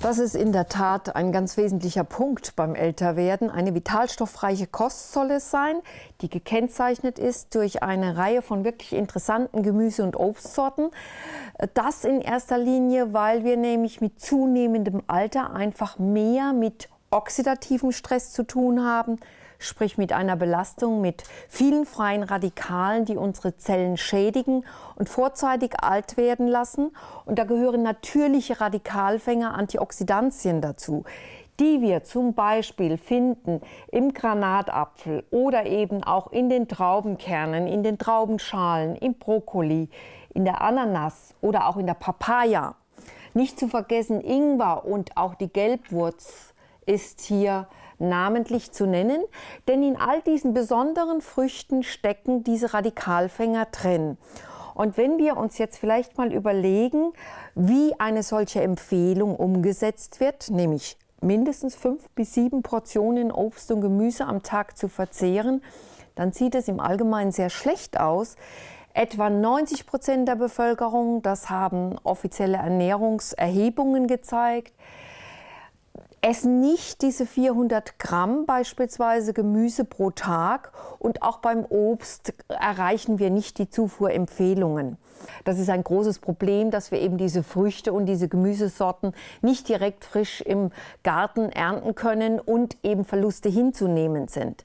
Das ist in der Tat ein ganz wesentlicher Punkt beim Älterwerden. Eine vitalstoffreiche Kost soll es sein, die gekennzeichnet ist durch eine Reihe von wirklich interessanten Gemüse- und Obstsorten. Das in erster Linie, weil wir nämlich mit zunehmendem Alter einfach mehr mit oxidativem Stress zu tun haben, sprich mit einer Belastung mit vielen freien Radikalen, die unsere Zellen schädigen und vorzeitig alt werden lassen. Und da gehören natürliche Radikalfänger, Antioxidantien dazu, die wir zum Beispiel finden im Granatapfel oder eben auch in den Traubenkernen, in den Traubenschalen, im Brokkoli, in der Ananas oder auch in der Papaya. Nicht zu vergessen Ingwer und auch die Gelbwurz ist hier namentlich zu nennen, denn in all diesen besonderen Früchten stecken diese Radikalfänger drin. Und wenn wir uns jetzt vielleicht mal überlegen, wie eine solche Empfehlung umgesetzt wird, nämlich mindestens fünf bis sieben Portionen Obst und Gemüse am Tag zu verzehren, dann sieht es im Allgemeinen sehr schlecht aus. Etwa 90 Prozent der Bevölkerung, das haben offizielle Ernährungserhebungen gezeigt, essen nicht diese 400 Gramm beispielsweise Gemüse pro Tag und auch beim Obst erreichen wir nicht die Zufuhrempfehlungen. Das ist ein großes Problem, dass wir eben diese Früchte und diese Gemüsesorten nicht direkt frisch im Garten ernten können und eben Verluste hinzunehmen sind.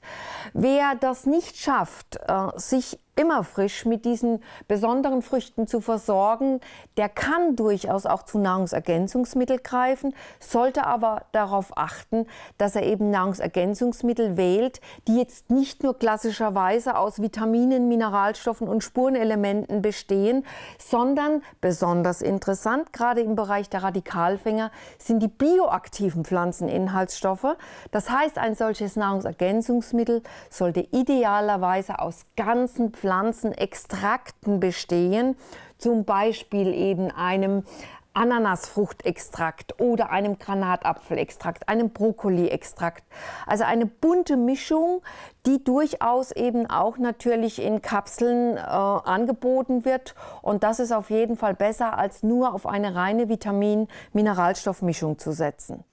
Wer das nicht schafft, äh, sich immer frisch mit diesen besonderen Früchten zu versorgen, der kann durchaus auch zu Nahrungsergänzungsmitteln greifen, sollte aber darauf achten, dass er eben Nahrungsergänzungsmittel wählt, die jetzt nicht nur klassischerweise aus Vitaminen, Mineralstoffen und Spurenelementen bestehen, sondern besonders interessant, gerade im Bereich der Radikalfänger, sind die bioaktiven Pflanzeninhaltsstoffe. Das heißt, ein solches Nahrungsergänzungsmittel sollte idealerweise aus ganzen Pflanzen Pflanzenextrakten bestehen, zum Beispiel eben einem Ananasfruchtextrakt oder einem Granatapfelextrakt, einem Brokkoliextrakt. Also eine bunte Mischung, die durchaus eben auch natürlich in Kapseln äh, angeboten wird. Und das ist auf jeden Fall besser, als nur auf eine reine Vitamin-Mineralstoffmischung zu setzen.